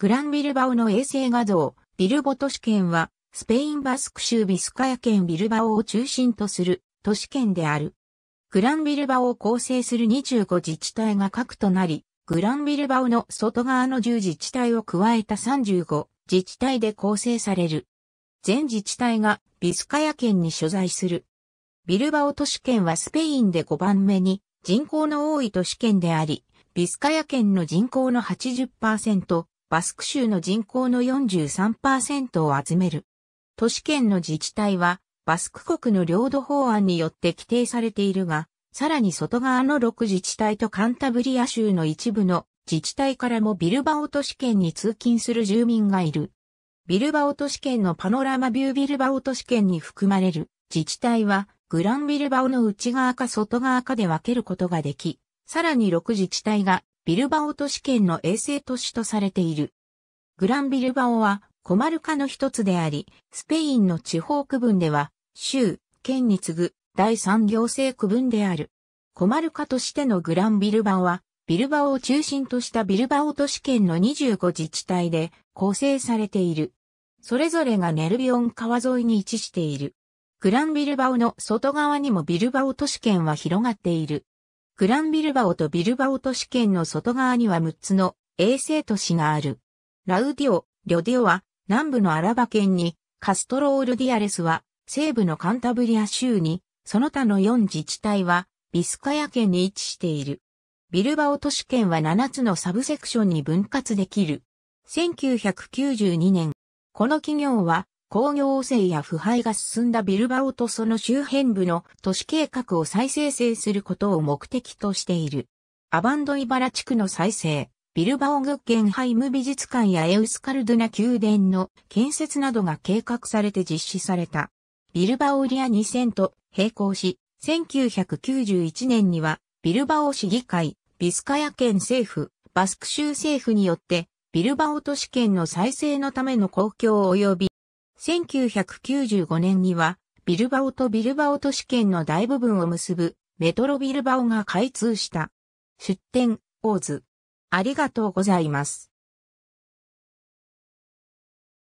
グランビルバオの衛星画像、ビルボ都市圏は、スペインバスク州ビスカヤ県ビルバオを中心とする都市圏である。グランビルバオを構成する25自治体が核となり、グランビルバオの外側の10自治体を加えた35自治体で構成される。全自治体がビスカヤ県に所在する。ビルバオ都市圏はスペインで5番目に人口の多い都市圏であり、ビスカヤ県の人口の80%、バスク州の人口の43%を集める。都市圏の自治体は、バスク国の領土法案によって規定されているが、さらに外側の6自治体とカンタブリア州の一部の自治体からもビルバオ都市圏に通勤する住民がいる。ビルバオ都市圏のパノラマビュービルバオ都市圏に含まれる自治体は、グランビルバオの内側か外側かで分けることができ、さらに6自治体がビルバオ都市圏の衛星都市とされている。グランビルバオはコマルカの一つであり、スペインの地方区分では、州、県に次ぐ第三行政区分である。コマルカとしてのグランビルバオは、ビルバオを中心としたビルバオ都市圏の25自治体で構成されている。それぞれがネルビオン川沿いに位置している。グランビルバオの外側にもビルバオ都市圏は広がっている。グランビルバオとビルバオ都市圏の外側には6つの衛星都市がある。ラウディオ、リョディオは南部のアラバ県に、カストロールディアレスは西部のカンタブリア州に、その他の4自治体はビスカヤ県に位置している。ビルバオ都市圏は7つのサブセクションに分割できる。1992年、この企業は工業汚染や腐敗が進んだビルバオとその周辺部の都市計画を再生成することを目的としている。アバンドイバラ地区の再生、ビルバオグッゲンハイム美術館やエウスカルドゥナ宮殿の建設などが計画されて実施された。ビルバオリア2000と並行し、1991年にはビルバオ市議会、ビスカヤ県政府、バスク州政府によってビルバオ都市圏の再生のための公共及び1995年には、ビルバオとビルバオ都市圏の大部分を結ぶメトロビルバオが開通した。出展、オーズ。ありがとうございます。